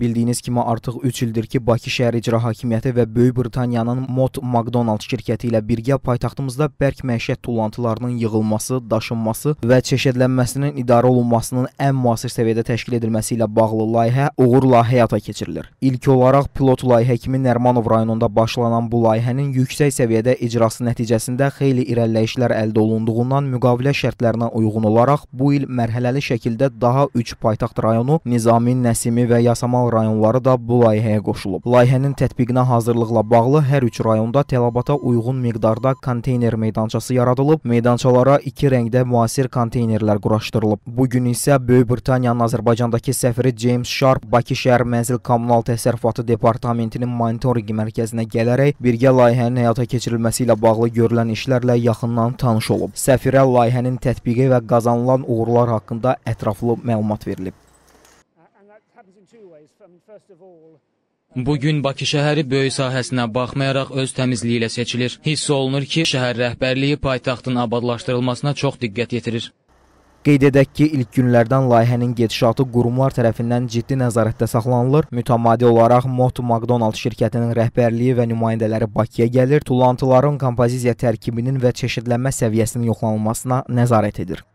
Bildiyiniz kimi artıq 3 ildir ki, Bakı Şəhər İcra Hakimiyyəti və Böyük Britaniyanın Mott McDonald şirkəti ilə birgə paytaxtımızda bərk məişət tullantılarının yığılması, daşınması və çeşidlənməsinin idarə olunmasının ən müasir səviyyədə təşkil edilməsi ilə bağlı layihə uğurla həyata keçirilir. İlk olaraq pilot layihə kimi Nərmanov rayonunda başlanan bu layihənin yüksək səviyyədə icrası nəticəsində xeyli irəliləyişlər əldə olunduğundan müqavilə şərtlərinə uyğun olaraq bu il mərhələli şəkildə daha 3 paytaxt rayonu Nizami, Nəsimi və Yasamal olan rayonları da bu layihəyə qoşulub. Layihənin tətbiqinə hazırlıqla bağlı hər üç rayonda tələbata uyğun miqdarda konteyner meydançası yaradılıb, meydançalara iki rəngdə müasir konteynerlər quraşdırılıb. Bu gün isə Böyük Britaniyanın Azərbaycandakı səfiri James Sharp Bakı şəhər mənzil kommunal təsərrüfatı departamentinin monitorinqi mərkəzinə gələrək birgə layihənin həyata keçirilməsi ilə bağlı görülən işlərlə yaxından tanış olub. Səfirə layihənin tətbiqi və qazanılan uğurlar haqqında ətraflı məlumat verilib. Bu gün Bakı şəhəri böyük sahəsinə baxmayaraq öz təmizliyi ilə seçilir. Hiss olunur ki, şəhər rəhbərliyi paytaxtın abadlaşdırılmasına çox diqqət yetirir. Qeyd edək ki, ilk günlərdən layihənin gedişatı qurumlar tərəfindən ciddi nəzarətdə saxlanılır. Mütəmadi olaraq Mott McDonald şirkətinin rəhbərliyi və nümayəndələri Bakıya gəlir, tulantıların kompoziziya tərkibinin və çeşidlənmə səviyyəsinin yoxlanılmasına nəzarət edir.